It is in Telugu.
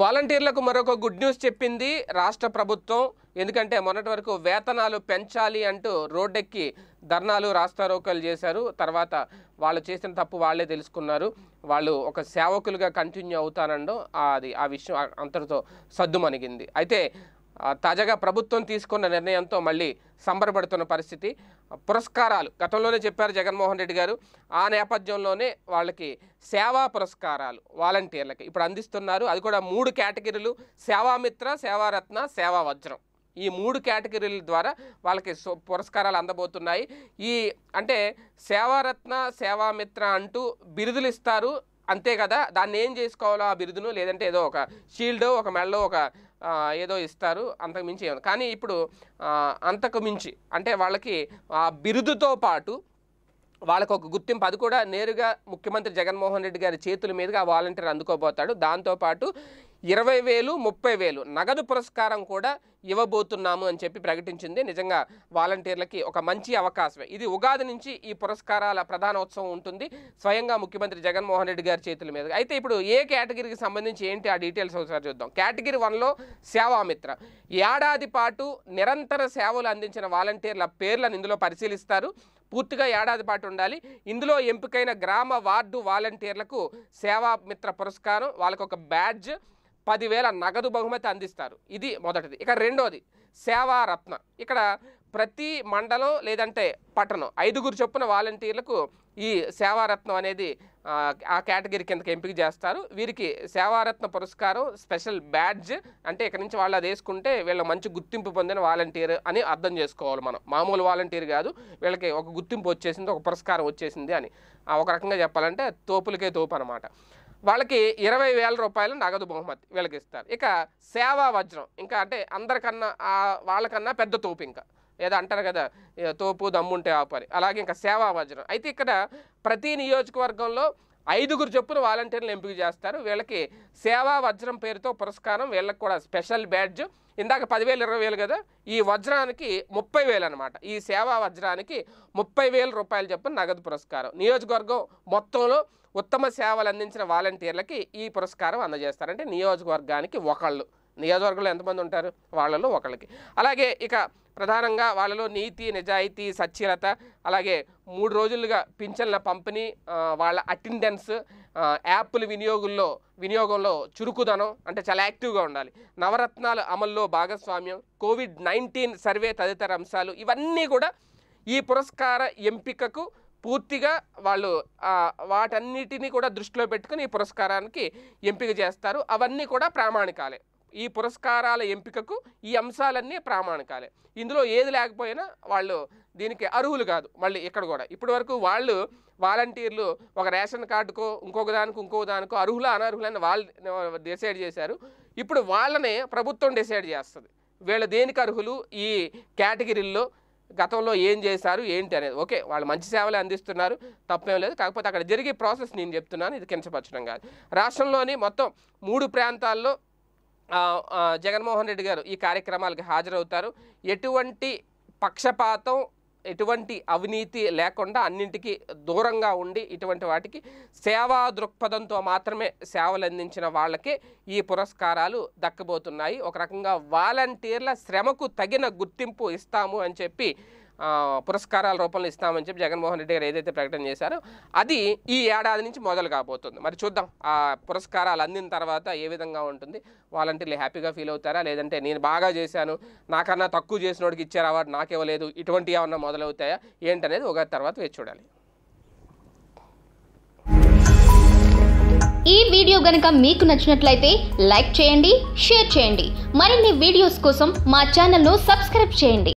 వాలంటీర్లకు మరొక గుడ్ న్యూస్ చెప్పింది రాష్ట్ర ప్రభుత్వం ఎందుకంటే మొన్నటి వరకు వేతనాలు పెంచాలి అంటూ రోడ్డెక్కి ధర్నాలు రాస్తారోకలు చేశారు తర్వాత వాళ్ళు చేసిన తప్పు వాళ్ళే తెలుసుకున్నారు వాళ్ళు ఒక సేవకులుగా కంటిన్యూ అవుతారండో అది ఆ విషయం అంతటితో సద్దుమణిగింది అయితే తాజాగా ప్రభుత్వం తీసుకున్న నిర్ణయంతో మళ్ళీ సంబరపడుతున్న పరిస్థితి పురస్కారాలు గతంలోనే చెప్పారు జగన్మోహన్ రెడ్డి గారు ఆ నేపథ్యంలోనే వాళ్ళకి సేవా పురస్కారాలు వాలంటీర్లకి ఇప్పుడు అందిస్తున్నారు అది కూడా మూడు కేటగిరీలు సేవామిత్ర సేవారత్న సేవా వజ్రం ఈ మూడు కేటగిరీల ద్వారా వాళ్ళకి పురస్కారాలు అందబోతున్నాయి ఈ అంటే సేవారత్న సేవామిత్ర అంటూ బిరుదులు ఇస్తారు అంతే కదా దాన్ని ఏం చేసుకోవాలో ఆ బిరుదును లేదంటే ఏదో ఒక షీల్డో ఒక మెళ్ళో ఒక ఏదో ఇస్తారు అంతకు మించి ఏమన్నా కానీ ఇప్పుడు అంతకు మించి అంటే వాళ్ళకి ఆ బిరుదుతో పాటు వాళ్ళకు ఒక గుర్తింపు అది కూడా నేరుగా ముఖ్యమంత్రి జగన్మోహన్ రెడ్డి గారి చేతుల మీదుగా ఆ వాలంటీర్ అందుకోబోతాడు దాంతోపాటు ఇరవై వేలు ముప్పై వేలు నగదు పురస్కారం కూడా ఇవ్వబోతున్నాము అని చెప్పి ప్రకటించింది నిజంగా వాలంటీర్లకి ఒక మంచి అవకాశమే ఇది ఉగాది నుంచి ఈ పురస్కారాల ప్రధానోత్సవం ఉంటుంది స్వయంగా ముఖ్యమంత్రి జగన్మోహన్ రెడ్డి గారి చేతుల మీద అయితే ఇప్పుడు ఏ కేటగిరీకి సంబంధించి ఏంటి ఆ డీటెయిల్స్ ఒకసారి చూద్దాం కేటగిరీ వన్లో సేవామిత్ర ఏడాది పాటు నిరంతర సేవలు అందించిన వాలంటీర్ల పేర్లను ఇందులో పరిశీలిస్తారు పూర్తిగా ఏడాది పాటు ఉండాలి ఇందులో ఎంపికైన గ్రామ వార్డు వాలంటీర్లకు సేవా మిత్ర పురస్కారం వాళ్ళకు ఒక బ్యాడ్జ్ పదివేల నగదు బహుమతి అందిస్తారు ఇది మొదటిది ఇక రెండోది సేవారత్న ఇక్కడ ప్రతి మండలం లేదంటే పట్టణం ఐదుగురు చొప్పున వాలంటీర్లకు ఈ సేవారత్నం అనేది ఆ కేటగిరీ కిందకి ఎంపిక చేస్తారు వీరికి సేవారత్న పురస్కారం స్పెషల్ బ్యాడ్జ్ అంటే ఇక్కడి నుంచి వాళ్ళు అది వేసుకుంటే వీళ్ళ మంచి గుర్తింపు పొందిన వాలంటీర్ అని అర్థం చేసుకోవాలి మనం మామూలు వాలంటీర్ కాదు వీళ్ళకి ఒక గుర్తింపు వచ్చేసింది ఒక పురస్కారం వచ్చేసింది అని ఒక రకంగా చెప్పాలంటే తోపులకే తోపు అనమాట వాళ్ళకి ఇరవై వేల రూపాయలు నగదు బహుమతి వీళ్ళకి ఇస్తారు ఇక సేవా వజ్రం ఇంకా అంటే అందరికన్నా వాళ్ళకన్నా పెద్ద తోపు ఇంకా ఏదో అంటారు కదా తోపు దమ్ముంటే ఆపాలి అలాగే ఇంకా సేవా వజ్రం అయితే ఇక్కడ ప్రతి నియోజకవర్గంలో ఐదుగురు చొప్పున వాలంటీర్లు ఎంపిక చేస్తారు వీళ్ళకి సేవా వజ్రం పేరుతో పురస్కారం వీళ్ళకి కూడా స్పెషల్ బ్యాడ్జ్ ఇందాక పదివేలు ఇరవై వేలు కదా ఈ వజ్రానికి ముప్పై వేలు అనమాట ఈ సేవా వజ్రానికి ముప్పై వేల రూపాయలు చెప్పిన నగదు పురస్కారం నియోజకవర్గం మొత్తంలో ఉత్తమ సేవలు అందించిన వాలంటీర్లకి ఈ పురస్కారం అందజేస్తారు అంటే నియోజకవర్గానికి ఒకళ్ళు నియోజకవర్గంలో ఎంతమంది ఉంటారు వాళ్ళలో ఒకళ్ళకి అలాగే ఇక ప్రధానంగా వాళ్ళలో నీతి నిజాయితీ సచ్చీలత అలాగే మూడు రోజులుగా పింఛన్ల పంపిణీ వాళ్ళ అటెండెన్స్ యాప్ల వినియోగంలో వినియోగంలో చురుకుదనం అంటే చాలా యాక్టివ్గా ఉండాలి నవరత్నాల అమల్లో భాగస్వామ్యం కోవిడ్ నైన్టీన్ సర్వే తదితర అంశాలు ఇవన్నీ కూడా ఈ పురస్కార ఎంపికకు పూర్తిగా వాళ్ళు వాటన్నిటినీ కూడా దృష్టిలో పెట్టుకుని ఈ పురస్కారానికి ఎంపిక చేస్తారు అవన్నీ కూడా ప్రామాణికాలే ఈ పురస్కారాల ఎంపికకు ఈ అంశాలన్నీ ప్రామాణికాలే ఇందులో ఏది లేకపోయినా వాళ్ళు దీనికి అర్హులు కాదు మళ్ళీ ఇక్కడ కూడా ఇప్పటి వరకు వాళ్ళు వాలంటీర్లు ఒక రేషన్ కార్డుకో ఇంకొక దానికి ఇంకొక దానికో అర్హుల అనర్హులని వాళ్ళు డిసైడ్ చేశారు ఇప్పుడు వాళ్ళనే ప్రభుత్వం డిసైడ్ చేస్తుంది వీళ్ళు దేనికి అర్హులు ఈ కేటగిరీల్లో గతంలో ఏం చేశారు ఏంటి అనేది ఓకే వాళ్ళు మంచి సేవలు అందిస్తున్నారు తప్పేం లేదు కాకపోతే అక్కడ జరిగే ప్రాసెస్ నేను చెప్తున్నాను ఇది కించపరచడం కాదు రాష్ట్రంలోని మొత్తం మూడు ప్రాంతాల్లో జగన్మోహన్ రెడ్డి గారు ఈ కార్యక్రమాలకు హాజరవుతారు ఎటువంటి పక్షపాతం ఎటువంటి అవినీతి లేకుండా అన్నింటికి దూరంగా ఉండి ఇటువంటి వాటికి సేవా దృక్పథంతో మాత్రమే సేవలు అందించిన వాళ్ళకే ఈ పురస్కారాలు దక్కబోతున్నాయి ఒక రకంగా వాలంటీర్ల శ్రమకు తగిన గుర్తింపు ఇస్తాము అని చెప్పి పురస్కారాల రూపంలో ఇస్తామని చెప్పి జగన్మోహన్ రెడ్డి గారు ఏదైతే ప్రకటన చేశారో అది ఈ ఏడాది నుంచి మొదలు కాబోతుంది మరి చూద్దాం ఆ పురస్కారాలు అందిన తర్వాత ఏ విధంగా ఉంటుంది వాలంటీర్లు హ్యాపీగా ఫీల్ అవుతారా లేదంటే నేను బాగా చేశాను నాకన్నా తక్కువ చేసినోడికి ఇచ్చారు అవార్డు నాకివ్వలేదు ఇటువంటి ఏమన్నా మొదలవుతాయా ఏంటనేది ఒక తర్వాత వేచి చూడాలి ఈ వీడియో గనక మీకు నచ్చినట్లయితే లైక్ చేయండి షేర్ చేయండి మరిన్ని వీడియోస్ కోసం మా ఛానల్ను సబ్స్క్రైబ్ చేయండి